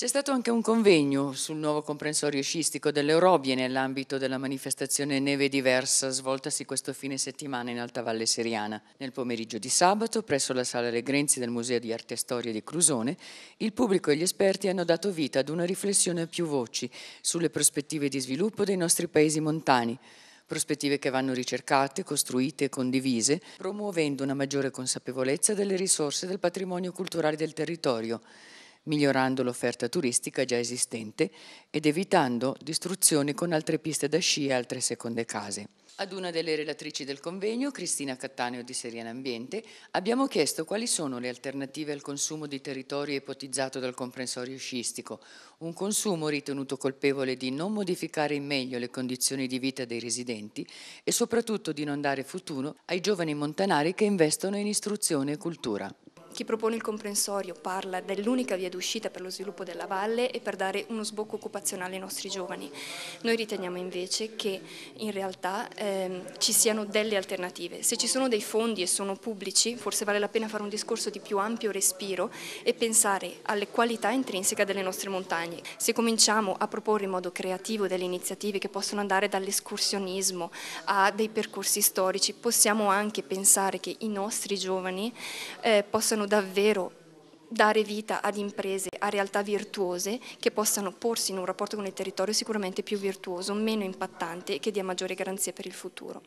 C'è stato anche un convegno sul nuovo comprensorio sciistico dell'Eurobie nell'ambito della manifestazione Neve Diversa svoltasi questo fine settimana in Alta Valle Seriana. Nel pomeriggio di sabato, presso la Sala Legrenzi del Museo di Arte e Storia di Crusone, il pubblico e gli esperti hanno dato vita ad una riflessione a più voci sulle prospettive di sviluppo dei nostri paesi montani prospettive che vanno ricercate, costruite e condivise, promuovendo una maggiore consapevolezza delle risorse del patrimonio culturale del territorio migliorando l'offerta turistica già esistente ed evitando distruzioni con altre piste da sci e altre seconde case. Ad una delle relatrici del convegno, Cristina Cattaneo di Seriana Ambiente, abbiamo chiesto quali sono le alternative al consumo di territorio ipotizzato dal comprensorio sciistico, un consumo ritenuto colpevole di non modificare in meglio le condizioni di vita dei residenti e soprattutto di non dare futuro ai giovani montanari che investono in istruzione e cultura. Chi propone il comprensorio parla dell'unica via d'uscita per lo sviluppo della valle e per dare uno sbocco occupazionale ai nostri giovani. Noi riteniamo invece che in realtà ehm, ci siano delle alternative. Se ci sono dei fondi e sono pubblici, forse vale la pena fare un discorso di più ampio respiro e pensare alle qualità intrinseca delle nostre montagne. Se cominciamo a proporre in modo creativo delle iniziative che possono andare dall'escursionismo a dei percorsi storici, possiamo anche pensare che i nostri giovani eh, possano davvero dare vita ad imprese, a realtà virtuose che possano porsi in un rapporto con il territorio sicuramente più virtuoso, meno impattante e che dia maggiore garanzia per il futuro.